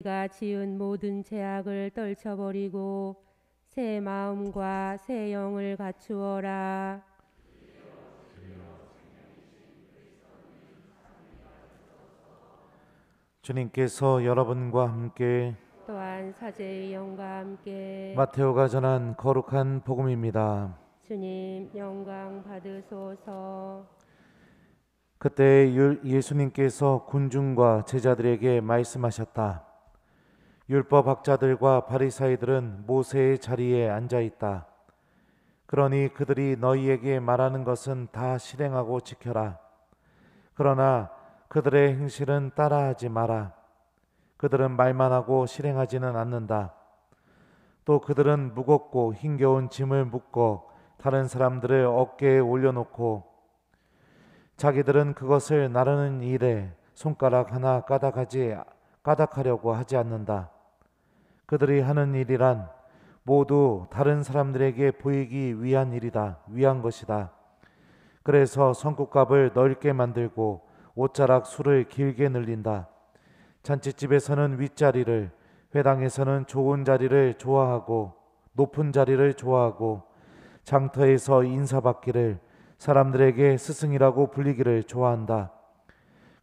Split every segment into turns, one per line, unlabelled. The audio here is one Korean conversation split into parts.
우리가 지은 모든 죄악을 떨쳐버리고 새 마음과 새 영을 갖추어라. 주님께서 여러분과 함께 또한 사제의 영과 함께 마테오가 전한 거룩한 복음입니다. 주님 영광 받으소서. 그때 예수님께서 군중과 제자들에게 말씀하셨다. 율법학자들과 바리사이들은 모세의 자리에 앉아 있다. 그러니 그들이 너희에게 말하는 것은 다 실행하고 지켜라. 그러나 그들의 행실은 따라하지 마라. 그들은 말만 하고 실행하지는 않는다. 또 그들은 무겁고 힘겨운 짐을 묶어 다른 사람들의 어깨에 올려놓고 자기들은 그것을 나르는 일에 손가락 하나 까닥하지 까닥하려고 하지 않는다. 그들이 하는 일이란 모두 다른 사람들에게 보이기 위한 일이다. 위한 것이다. 그래서 성국값을 넓게 만들고 옷자락 수를 길게 늘린다. 잔치집에서는 윗자리를 회당에서는 좋은 자리를 좋아하고 높은 자리를 좋아하고 장터에서 인사받기를 사람들에게 스승이라고 불리기를 좋아한다.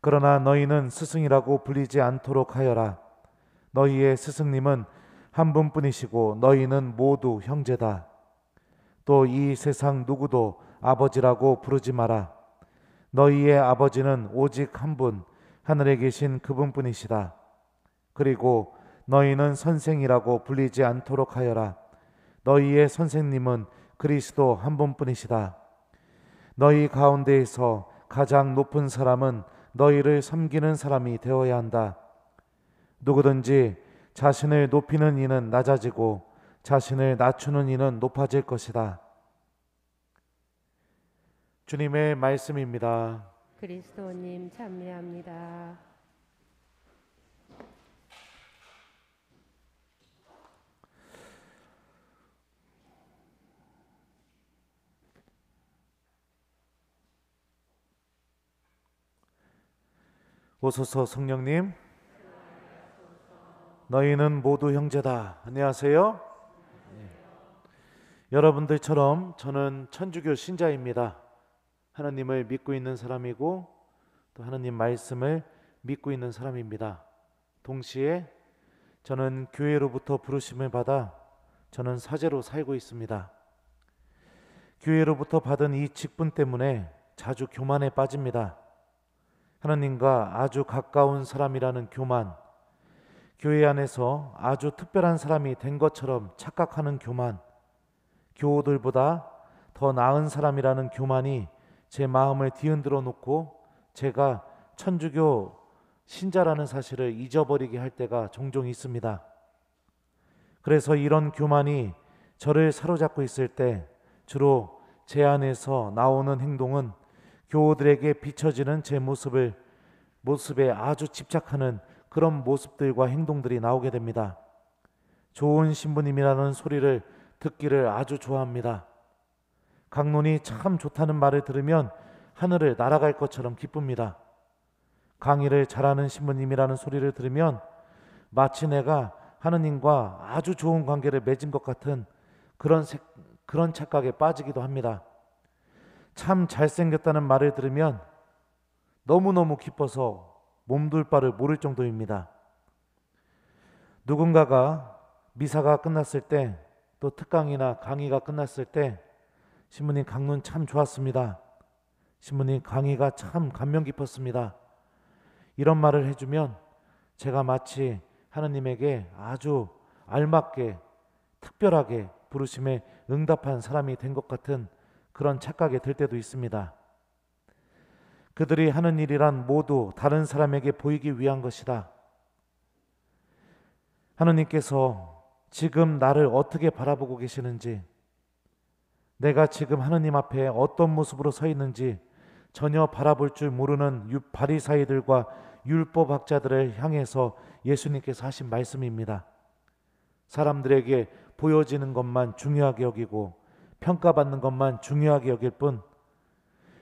그러나 너희는 스승이라고 불리지 않도록 하여라. 너희의 스승님은 한 분뿐이시고 너희는 모두 형제다. 또 이 세상 누구도 아버지라고 부르지 마라. 너희의 아버지는 오직 한 분, 하늘에 계신 그분뿐이시다. 그리고 너희는 선생이라고 불리지 않도록 하여라. 너희의 선생님은 그리스도 한 분뿐이시다. 너희 가운데에서 가장 높은 사람은 너희를 섬기는 사람이 되어야 한다. 누구든지 자신을 높이는 이는 낮아지고 자신을 낮추는 이는 높아질 것이다. 주님의 말씀입니다. 그리스도님 찬미합니다. 오소서 성령님 너희는 모두 형제다. 안녕하세요. 여러분들처럼 저는 천주교 신자입니다. 하나님을 믿고 있는 사람이고 또 하나님 말씀을 믿고 있는 사람입니다. 동시에 저는 교회로부터 부르심을 받아 저는 사제로 살고 있습니다. 교회로부터 받은 이 직분 때문에 자주 교만에 빠집니다. 하나님과 아주 가까운 사람이라는 교만, 교회 안에서 아주 특별한 사람이 된 것처럼 착각하는 교만, 교우들보다 더 나은 사람이라는 교만이 제 마음을 뒤흔들어 놓고 제가 천주교 신자라는 사실을 잊어버리게 할 때가 종종 있습니다. 그래서 이런 교만이 저를 사로잡고 있을 때 주로 제 안에서 나오는 행동은 교우들에게 비춰지는 제 모습을 모습에 아주 집착하는 그런 모습들과 행동들이 나오게 됩니다. 좋은 신부님이라는 소리를 듣기를 아주 좋아합니다. 강론이 참 좋다는 말을 들으면 하늘을 날아갈 것처럼 기쁩니다. 강의를 잘하는 신부님이라는 소리를 들으면 마치 내가 하느님과 아주 좋은 관계를 맺은 것 같은 그런 색, 그런 착각에 빠지기도 합니다. 참 잘생겼다는 말을 들으면 너무너무 기뻐서 몸둘 바를 모를 정도입니다. 누군가가 미사가 끝났을 때 또 특강이나 강의가 끝났을 때 신부님 강론 참 좋았습니다. 신부님 강의가 참 감명 깊었습니다. 이런 말을 해주면 제가 마치 하나님에게 아주 알맞게 특별하게 부르심에 응답한 사람이 된 것 같은 그런 착각에 들 때도 있습니다. 그들이 하는 일이란 모두 다른 사람에게 보이기 위한 것이다. 하느님께서 지금 나를 어떻게 바라보고 계시는지, 내가 지금 하느님 앞에 어떤 모습으로 서 있는지 전혀 바라볼 줄 모르는 바리사이들과 율법학자들을 향해서 예수님께서 하신 말씀입니다. 사람들에게 보여지는 것만 중요하게 여기고 평가받는 것만 중요하게 여길 뿐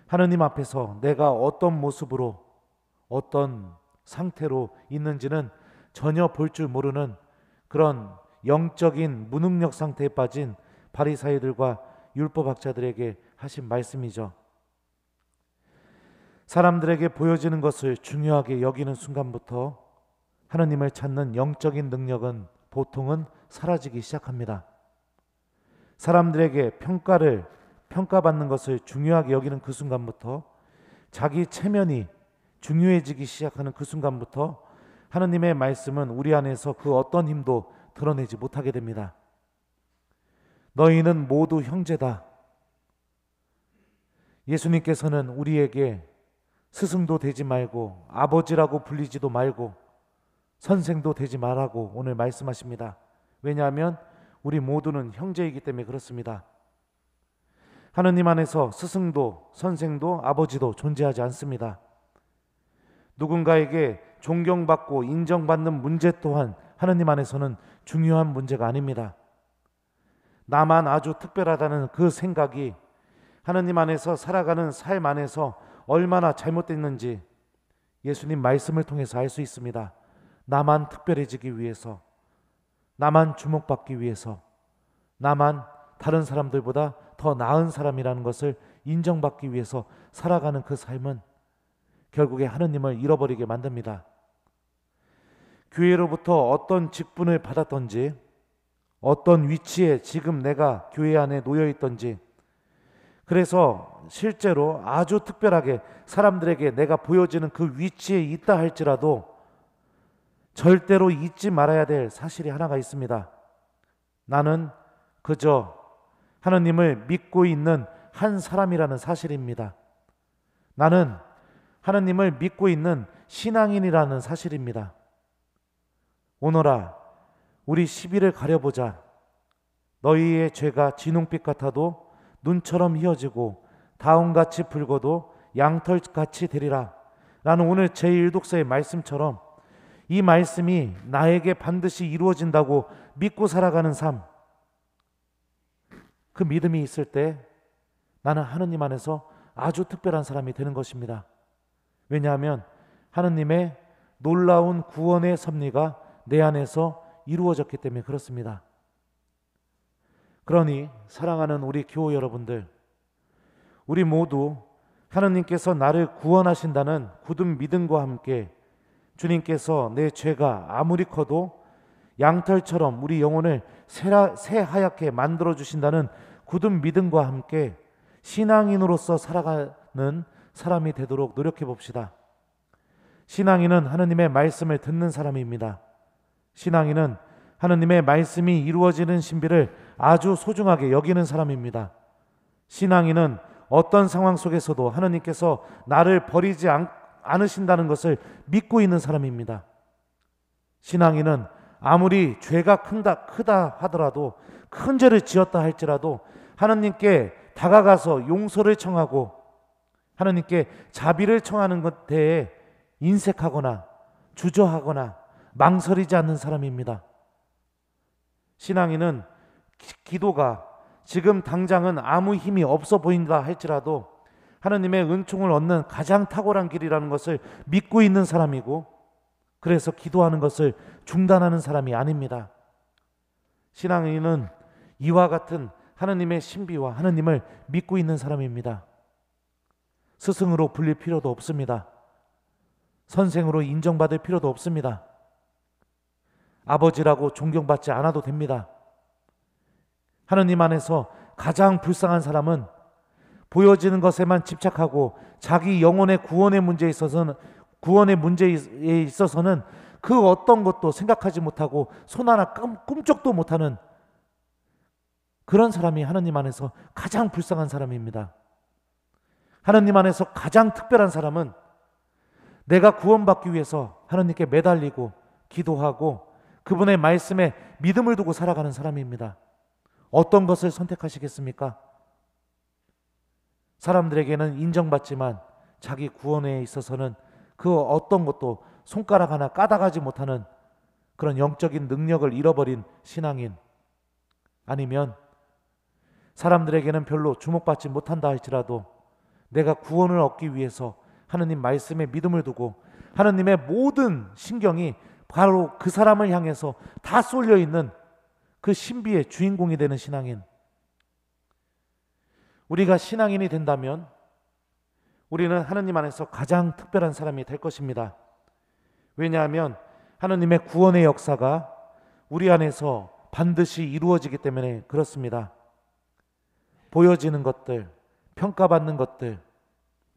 하느님 앞에서 내가 어떤 모습으로 어떤 상태로 있는지는 전혀 볼 줄 모르는 그런 영적인 무능력 상태에 빠진 바리사이들과 율법학자들에게 하신 말씀이죠. 사람들에게 보여지는 것을 중요하게 여기는 순간부터 하느님을 찾는 영적인 능력은 보통은 사라지기 시작합니다. 사람들에게 평가를 평가받는 것을 중요하게 여기는 그 순간부터 자기 체면이 중요해지기 시작하는 그 순간부터 하느님의 말씀은 우리 안에서 그 어떤 힘도 드러내지 못하게 됩니다. 너희는 모두 형제다. 예수님께서는 우리에게 스승도 되지 말고 아버지라고 불리지도 말고 선생도 되지 말라고 오늘 말씀하십니다. 왜냐하면 우리 모두는 형제이기 때문에 그렇습니다. 하느님 안에서 스승도 선생도 아버지도 존재하지 않습니다. 누군가에게 존경받고 인정받는 문제 또한 하느님 안에서는 중요한 문제가 아닙니다. 나만 아주 특별하다는 그 생각이 하느님 안에서 살아가는 삶 안에서 얼마나 잘못됐는지 예수님 말씀을 통해서 알 수 있습니다. 나만 특별해지기 위해서, 나만 주목받기 위해서, 나만 다른 사람들보다 더 나은 사람이라는 것을 인정받기 위해서 살아가는 그 삶은 결국에 하느님을 잃어버리게 만듭니다. 교회로부터 어떤 직분을 받았던지 어떤 위치에 지금 내가 교회 안에 놓여 있던지 그래서 실제로 아주 특별하게 사람들에게 내가 보여지는 그 위치에 있다 할지라도 절대로 잊지 말아야 될 사실이 하나가 있습니다. 나는 그저 하느님을 믿고 있는 한 사람이라는 사실입니다. 나는 하나님을 믿고 있는 신앙인이라는 사실입니다. 오너라, 우리 시비를 가려보자. 너희의 죄가 진홍빛 같아도 눈처럼 휘어지고 다운같이 붉어도 양털같이 되리라. 라는 오늘 제1독서의 말씀처럼 이 말씀이 나에게 반드시 이루어진다고 믿고 살아가는 삶, 그 믿음이 있을 때 나는 하느님 안에서 아주 특별한 사람이 되는 것입니다. 왜냐하면 하느님의 놀라운 구원의 섭리가 내 안에서 이루어졌기 때문에 그렇습니다. 그러니 사랑하는 우리 교우 여러분들, 우리 모두 하느님께서 나를 구원하신다는 굳은 믿음과 함께 주님께서 내 죄가 아무리 커도 양털처럼 우리 영혼을 새라, 새하얗게 만들어 주신다는 굳은 믿음과 함께 신앙인으로서 살아가는 사람이 되도록 노력해 봅시다. 신앙인은 하느님의 말씀을 듣는 사람입니다. 신앙인은 하느님의 말씀이 이루어지는 신비를 아주 소중하게 여기는 사람입니다. 신앙인은 어떤 상황 속에서도 하느님께서 나를 버리지 않, 않으신다는 것을 믿고 있는 사람입니다. 신앙인은 아무리 죄가 큰다 크다 하더라도 큰 죄를 지었다 할지라도 하나님께 다가가서 용서를 청하고 하나님께 자비를 청하는 것에 인색하거나 주저하거나 망설이지 않는 사람입니다. 신앙인은 기도가 지금 당장은 아무 힘이 없어 보인다 할지라도 하나님의 은총을 얻는 가장 탁월한 길이라는 것을 믿고 있는 사람이고 그래서 기도하는 것을 중단하는 사람이 아닙니다. 신앙인은 이와 같은 하나님의 신비와 하나님을 믿고 있는 사람입니다. 스승으로 불릴 필요도 없습니다. 선생으로 인정받을 필요도 없습니다. 아버지라고 존경받지 않아도 됩니다. 하나님 안에서 가장 불쌍한 사람은 보여지는 것에만 집착하고 자기 영혼의 구원의 문제에 있어서는 구원의 문제에 있어서는 그 어떤 것도 생각하지 못하고 손 하나 꿈쩍도 못하는 그런 사람이 하나님 안에서 가장 불쌍한 사람입니다. 하나님 안에서 가장 특별한 사람은 내가 구원받기 위해서 하나님께 매달리고 기도하고 그분의 말씀에 믿음을 두고 살아가는 사람입니다. 어떤 것을 선택하시겠습니까? 사람들에게는 인정받지만 자기 구원에 있어서는 그 어떤 것도 손가락 하나 까다가지 못하는 그런 영적인 능력을 잃어버린 신앙인 아니면 사람들에게는 별로 주목받지 못한다 할지라도 내가 구원을 얻기 위해서 하느님 말씀에 믿음을 두고 하느님의 모든 신경이 바로 그 사람을 향해서 다 쏠려 있는 그 신비의 주인공이 되는 신앙인 우리가 신앙인이 된다면 우리는 하느님 안에서 가장 특별한 사람이 될 것입니다. 왜냐하면 하느님의 구원의 역사가 우리 안에서 반드시 이루어지기 때문에 그렇습니다. 보여지는 것들, 평가받는 것들,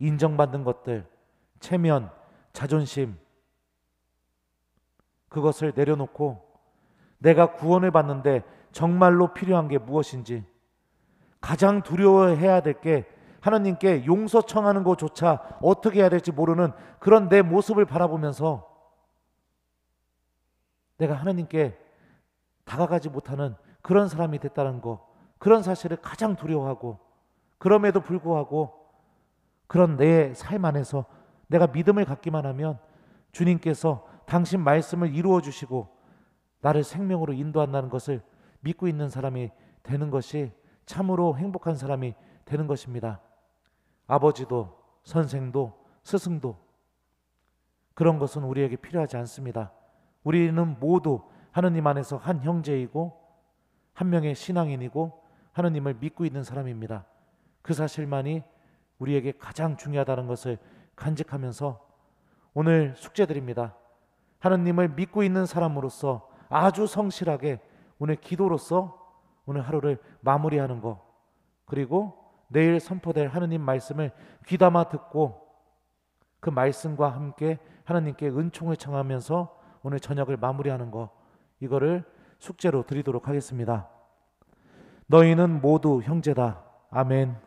인정받는 것들, 체면, 자존심, 그것을 내려놓고 내가 구원을 받는데 정말로 필요한 게 무엇인지 가장 두려워해야 될게 하나님께 용서 청하는 것조차 어떻게 해야 될지 모르는 그런 내 모습을 바라보면서 내가 하나님께 다가가지 못하는 그런 사람이 됐다는 거, 그런 사실을 가장 두려워하고 그럼에도 불구하고 그런 내 삶 안에서 내가 믿음을 갖기만 하면 주님께서 당신 말씀을 이루어 주시고 나를 생명으로 인도한다는 것을 믿고 있는 사람이 되는 것이 참으로 행복한 사람이 되는 것입니다. 아버지도 선생도 스승도 그런 것은 우리에게 필요하지 않습니다. 우리는 모두 하느님 안에서 한 형제이고 한 명의 신앙인이고 하느님을 믿고 있는 사람입니다. 그 사실만이 우리에게 가장 중요하다는 것을 간직하면서 오늘 숙제드립니다. 하느님을 믿고 있는 사람으로서 아주 성실하게 오늘 기도로서 오늘 하루를 마무리하는 것 그리고 내일 선포될 하느님 말씀을 귀담아 듣고 그 말씀과 함께 하나님께 은총을 청하면서 오늘 저녁을 마무리하는 거 이거를 숙제로 드리도록 하겠습니다. 너희는 모두 형제다. 아멘.